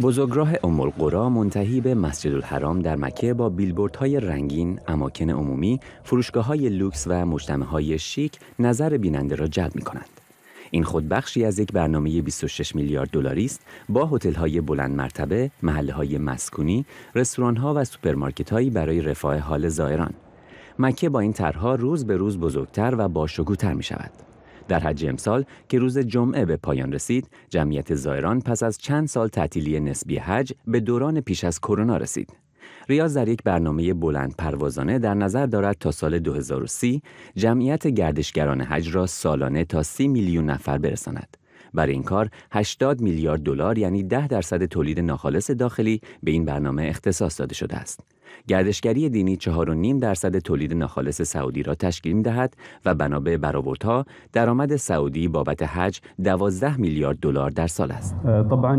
بزرگراه ام القرا منتهی به مسجد الحرام در مکه با های رنگین، اماکن عمومی، فروشگاه های لوکس و مجتمع های شیک نظر بیننده را جلب می کنند. این خود بخشی از یک برنامه 26 میلیارد دلاری است با هتل های بلند مرتبه، محله های مسکونی، رستوران ها و سوپرمارکت هایی برای رفاه حال زائران. مکه با این طرحها روز به روز بزرگتر و باشگوتر می شود. در حج امسال که روز جمعه به پایان رسید، جمعیت زائران پس از چند سال تعطیلی نسبی حج به دوران پیش از کرونا رسید. ریاض در یک برنامه بلند پروازانه در نظر دارد تا سال 2030 جمعیت گردشگران حج را سالانه تا 30 میلیون نفر برساند. برای این کار 80 میلیارد دلار یعنی 10 درصد تولید ناخالص داخلی به این برنامه اختصاص داده شده است. گردشگری دینی 4.5 درصد تولید ناخالص سعودی را تشکیل دهد و بنا به برآوردها درآمد سعودی بابت حج 12 میلیارد دلار در سال است. طبعا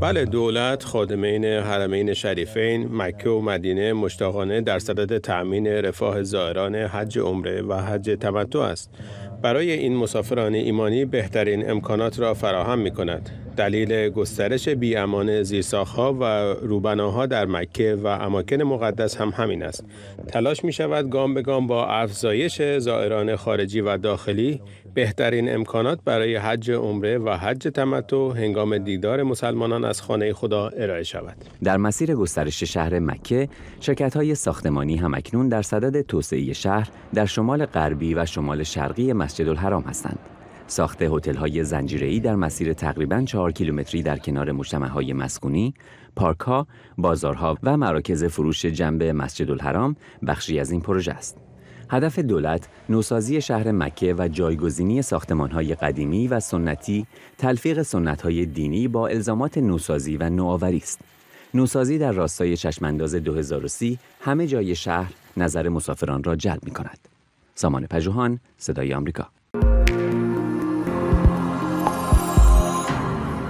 بله دولت خادمین حرمین شریفین مکه و مدینه مشتاقانه در صدد تأمین رفاه زائران حج عمره و حج تمتع است. برای این مسافران ایمانی بهترین امکانات را فراهم می کند. دلیل گسترش بیامان زیرساخها و روبناها در مکه و اماکن مقدس هم همین است تلاش می شود گام به گام با افزایش زائران خارجی و داخلی بهترین امکانات برای حج عمره و حج تمتع هنگام دیدار مسلمانان از خانه خدا ارائه شود در مسیر گسترش شهر مکه شرکت های ساختمانی هم اکنون در صدد توسعه شهر در شمال غربی و شمال شرقی الحرام هستند ساخت هتل های زنجیره‌ای در مسیر تقریبا چهار کیلومتری در کنار مجتمع های مسکونی، پارک ها، بازارها و مراکز فروش جنب مسجد الحرام بخشی از این پروژه است. هدف دولت نوسازی شهر مکه و جایگزینی ساختمانهای قدیمی و سنتی تلفیق سنتهای دینی با الزامات نوسازی و نوآوری است. نوسازی در راستای چشمانداز 2030 همه جای شهر نظر مسافران را جلب می کند. سامان پژوهان صدای آمریکا